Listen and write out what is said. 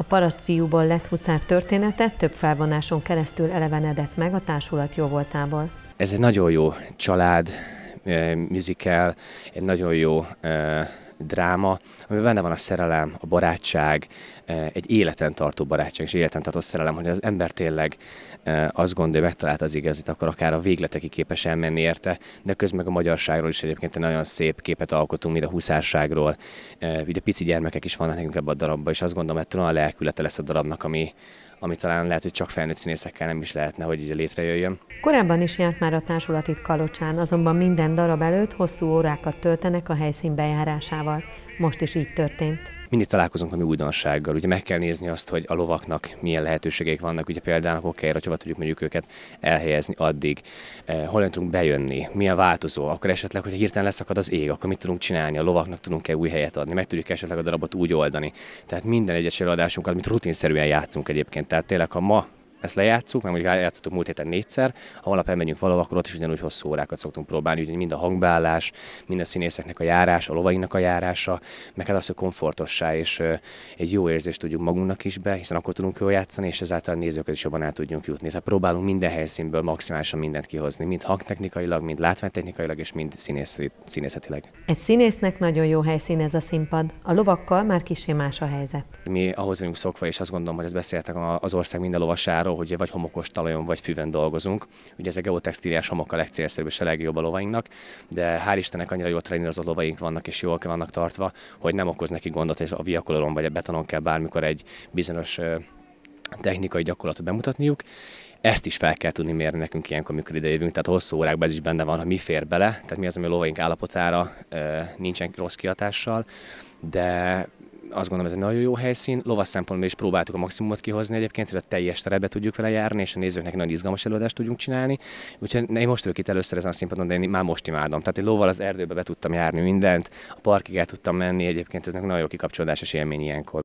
A paraszt fiúból lett huszár története több felvonáson keresztül elevenedett meg a társulat jóvoltából. Ez egy nagyon jó család, eh, musical, egy nagyon jó eh, dráma, amiben benne van a szerelem, a barátság, eh, egy életen tartó barátság és életen tartó szerelem, hogy az ember tényleg eh, azt gondolja, megtalált az igazit, akkor akár a végletekig képes elmenni érte, de közben meg a magyarságról is egyébként egy nagyon szép képet alkotunk, mint a huszárságról. Eh, ugye pici gyermekek is vannak nekünk ebben a darabban, és azt gondolom, hogy a lelkülete lesz a darabnak, ami, ami talán lehet, hogy csak felnőtt színészekkel nem is lehetne, hogy így létrejöjjön. Korábban is járt már a társulat itt Kalocsán, azonban minden darab előtt hosszú órákat töltenek a helyszín bejárásával. Most is így történt mindig találkozunk valami újdonsággal. Ugye meg kell nézni azt, hogy a lovaknak milyen lehetőségeik vannak. Ugye például a hogy hova tudjuk mondjuk őket elhelyezni addig, eh, hol tudunk bejönni, milyen változó, akkor esetleg, hogy hirtelen leszakad az ég, akkor mit tudunk csinálni, a lovaknak tudunk-e új helyet adni, meg tudjuk esetleg a darabot úgy oldani. Tehát minden egyes előadásunkat, amit rutinszerűen játszunk egyébként. Tehát tényleg, ha ma ezt lejátszuk, mert mondjuk lejátszottuk múlt héten négyszer, ha holnap elmegyünk valahol, akkor ott is ugyanúgy hosszú órákat szoktunk próbálni, úgyhogy mind a hangbeállás, mind a színészeknek a járás, a lovainknak a járása, meg hát az, hogy komfortossá és egy jó érzést tudjuk magunknak is be, hiszen akkor tudunk jól játszani, és ezáltal a nézőket is jobban el tudjunk jutni. Tehát próbálunk minden helyszínből maximálisan mindent kihozni, mind hangtechnikailag, mind látványtechnikailag, és mind színészeti, színészetileg. Egy színésznek nagyon jó helyszín ez a színpad. A lovakkal már kisé más a helyzet. Mi ahhoz vagyunk szokva, és azt gondolom, hogy ezt beszéltek az ország minden lovasáról, arról, hogy vagy homokos talajon, vagy füven dolgozunk. Ugye ez a geotextíliás homok a legcélszerűbb és a legjobb a lovainknak, de hál' Istennek annyira jól trenírozott lovaink vannak és jól vannak tartva, hogy nem okoz neki gondot, és a viakoloron vagy a betonon kell bármikor egy bizonyos technikai gyakorlatot bemutatniuk, ezt is fel kell tudni mérni nekünk ilyenkor, amikor jövünk. tehát hosszú órákban ez is benne van, ha mi fér bele, tehát mi az, ami a lovaink állapotára nincsen rossz kihatással, de azt gondolom ez egy nagyon jó helyszín. Lovas szempontból is próbáltuk a maximumot kihozni egyébként, hogy a teljes terebe tudjuk vele járni, és a nézőknek nagyon izgalmas előadást tudjunk csinálni. Úgyhogy én most vagyok itt először ezen a színpadon, de én már most imádom. Tehát egy lóval az erdőbe be tudtam járni mindent, a parkig el tudtam menni, egyébként ez nagyon jó kikapcsolódásos élmény ilyenkor.